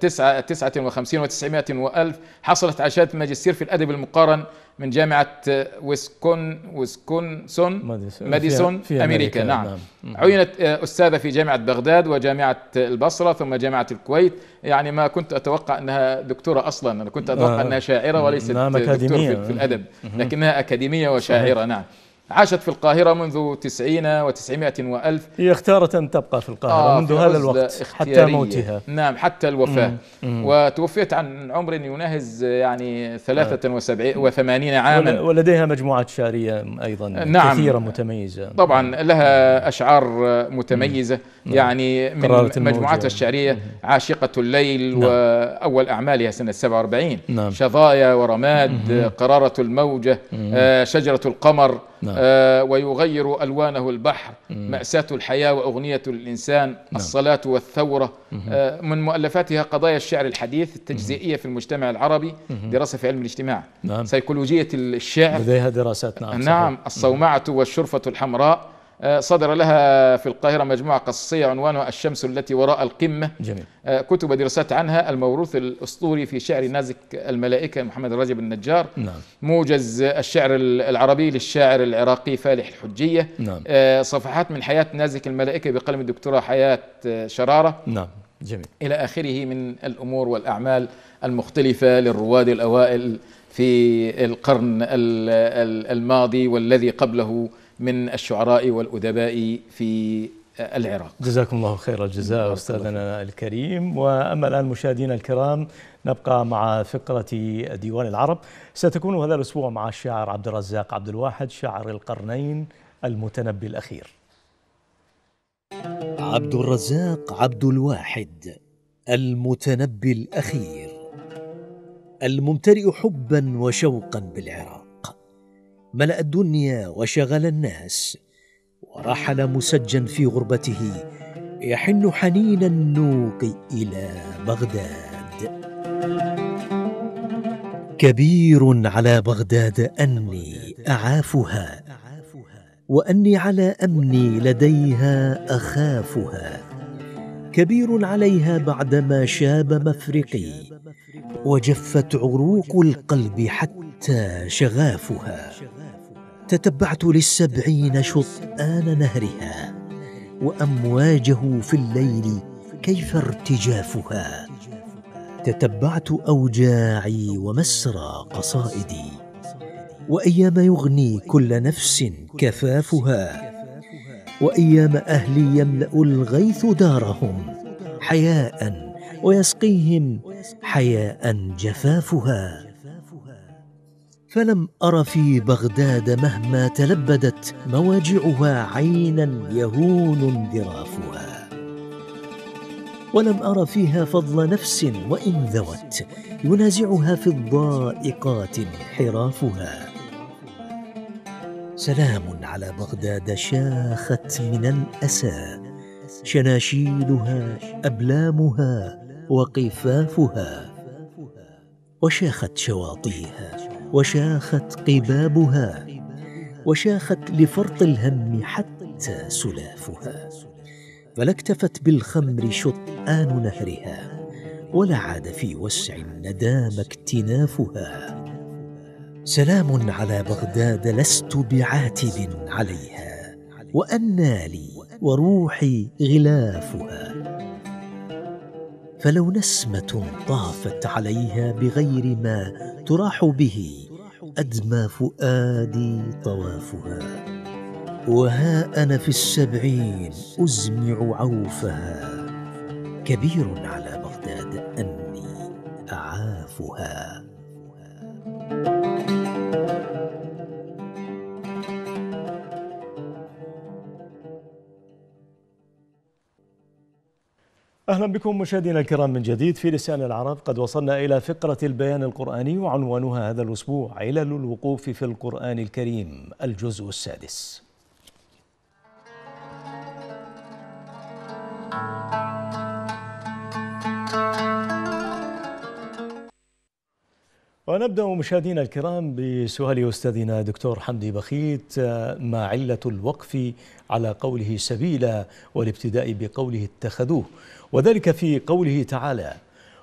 59 و900 وألف حصلت على شهاده ماجستير في الادب المقارن من جامعه ويسكون ويسكونسون ماديسون, ماديسون في, في امريكا, أمريكا نعم. نعم عينت آه، استاذه في جامعه بغداد وجامعه البصره ثم جامعه الكويت يعني ما كنت اتوقع انها دكتوره اصلا انا كنت اتوقع آه. انها شاعره وليست نعم دكتورة في, في الادب لكنها اكاديميه وشاعره نعم عاشت في القاهرة منذ تسعين وتسعمائة وألف هي اختارت أن تبقى في القاهرة آه منذ هذا الوقت حتى موتها نعم حتى الوفاة مم. مم. وتوفيت عن عمر يناهز يعني ثلاثة آه. وسبعين وثمانين عاما ولديها مجموعات شعرية أيضا نعم كثيرة متميزة طبعا لها أشعار متميزة مم. نعم. يعني من مجموعاتها الشعرية عاشقة الليل نعم. وأول أعمالها سنة 47 نعم. شظايا ورماد قرارة الموجة آه، شجرة القمر نعم. آه، ويغير ألوانه البحر مأساة الحياة وأغنية الإنسان الصلاة والثورة آه، من مؤلفاتها قضايا الشعر الحديث التجزئية في المجتمع العربي دراسة في علم الاجتماع سيكولوجية الشعر لديها دراسات نعم نعم الصومعة والشرفة الحمراء آه، صدر لها في القاهرة مجموعة قصصية عنوانها الشمس التي وراء القمة جميل. آه، كتب دراسات عنها الموروث الأسطوري في شعر نازك الملائكة محمد رجب النجار نعم. موجز الشعر العربي للشاعر العراقي فالح الحجية نعم. آه، صفحات من حياة نازك الملائكة بقلم الدكتوراه حياة شرارة نعم. جميل. إلى آخره من الأمور والأعمال المختلفة للرواد الأوائل في القرن الماضي والذي قبله من الشعراء والأدباء في العراق جزاكم الله خير الجزاء أستاذنا الكريم وأما الآن مشاهدينا الكرام نبقى مع فقرة ديوان العرب ستكون هذا الأسبوع مع الشاعر عبد الرزاق عبد الواحد شاعر القرنين المتنبي الأخير عبد الرزاق عبد الواحد المتنبي الأخير الممتلئ حبا وشوقا بالعراق ملا الدنيا وشغل الناس ورحل مسجا في غربته يحن حنين النوق الى بغداد كبير على بغداد اني اعافها واني على امني لديها اخافها كبير عليها بعدما شاب مفرقي وجفت عروق القلب حتى شغافها تتبعت للسبعين شطآن نهرها وامواجه في الليل كيف ارتجافها تتبعت اوجاعي ومسرى قصائدي وايام يغني كل نفس كفافها وايام اهلي يملا الغيث دارهم حياء ويسقيهم حياء جفافها فلم ار في بغداد مهما تلبدت مواجعها عينا يهون انذرافها ولم ار فيها فضل نفس وان ذوت ينازعها في الضائقات انحرافها سلام على بغداد شاخت من الاسى شناشيلها ابلامها وقفافها وشاخت شواطئها وشاخت قبابها وشاخت لفرط الهم حتى سلافها فلا اكتفت بالخمر شطآن نهرها ولا عاد في وسع الندام اكتنافها سلام على بغداد لست بعاتب عليها وانى لي وروحي غلافها فلو نسمه طافت عليها بغير ما تراح به ادمى فؤادي طوافها وها انا في السبعين ازمع عوفها كبير على بغداد اني اعافها أهلا بكم مشاهدينا الكرام من جديد في لسان العرب قد وصلنا إلى فقرة البيان القرآني وعنوانها هذا الأسبوع علل الوقوف في القرآن الكريم الجزء السادس ونبدأ مشاهدينا الكرام بسؤال أستاذنا دكتور حمدي بخيت آه، ما علة الوقف على قوله سبيلا والابتداء بقوله اتخذوه وذلك في قوله تعالى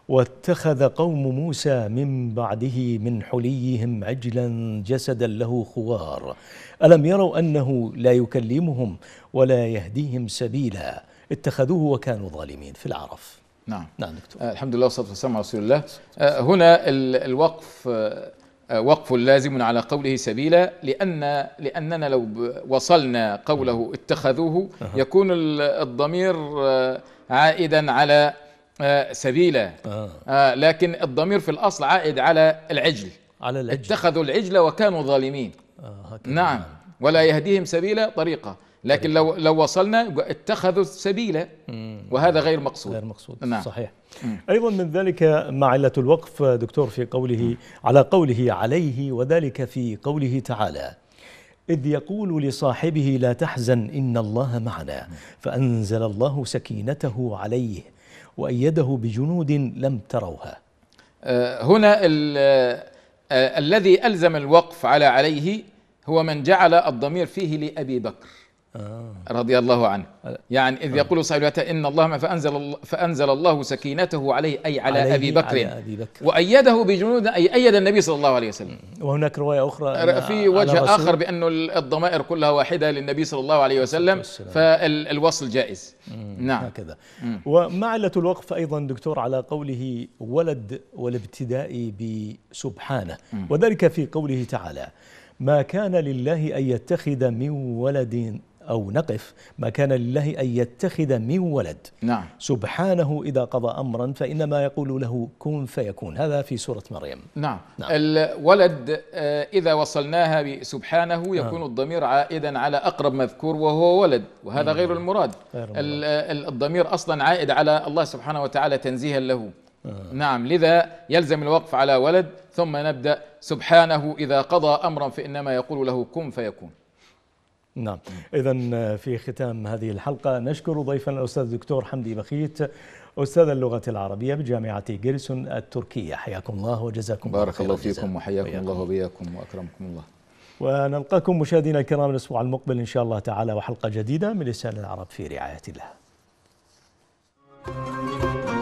واتخذ قوم موسى من بعده من حليهم عجلا جسدا له خوار ألم يروا أنه لا يكلمهم ولا يهديهم سبيلا اتخذوه وكانوا ظالمين في العرف نعم نعم دكتور آه، الحمد لله والصلاه والسلام على رسول الله آه، هنا الوقف آه، وقف لازم على قوله سبيلا لأن لأننا لو وصلنا قوله اتخذوه يكون الضمير عائدا على سبيلا لكن الضمير في الأصل عائد على العجل على العجل اتخذوا العجل وكانوا ظالمين نعم ولا يهديهم سبيلا طريقة لكن لو لو وصلنا اتخذوا السبيل وهذا غير مقصود غير مقصود نعم. صحيح ايضا من ذلك مع عله الوقف دكتور في قوله على قوله عليه وذلك في قوله تعالى إذ يقول لصاحبه لا تحزن إن الله معنا فأنزل الله سكينته عليه وأيده بجنود لم تروها آه، هنا آه، الذي ألزم الوقف على عليه هو من جعل الضمير فيه لأبي بكر آه. رضي الله عنه يعني إذ آه. يقول صاحب الفتاة إن الله فأنزل, فأنزل الله سكينته عليه أي على, عليه أبي, بكر على أبي بكر وأيده بجنود أي أيد النبي صلى الله عليه وسلم وهناك رواية أخرى في وجه آخر بأن الضمائر كلها واحدة للنبي صلى الله عليه وسلم فالوصل جائز نعم هكذا وما علة الوقف أيضا دكتور على قوله ولد والابتداء بسبحانه وذلك في قوله تعالى ما كان لله أن يتخذ من ولد أو نقف ما كان لله أن يتخذ من ولد نعم سبحانه إذا قضى أمرا فإنما يقول له كن فيكون هذا في سورة مريم نعم, نعم. الولد آه، إذا وصلناها بسبحانه نعم. يكون نعم. الضمير عائدا على أقرب مذكور وهو ولد وهذا نعم. غير المراد, غير المراد. آه، الضمير أصلا عائد على الله سبحانه وتعالى تنزيها له آه. نعم لذا يلزم الوقف على ولد ثم نبدأ سبحانه إذا قضى أمرا فإنما يقول له كن فيكون نعم إذا آه، في ختام هذه الحلقة نشكر ضيفنا الأستاذ الدكتور حمدي بخيت أستاذ اللغة العربية بجامعة جيرسون التركية حياكم الله وجزاكم الله بارك الله فيكم وحياكم الله وبياكم وأكرمكم الله ونلقاكم مشاهدينا الكرام الأسبوع المقبل إن شاء الله تعالى وحلقة جديدة من لسان العرب في رعاية الله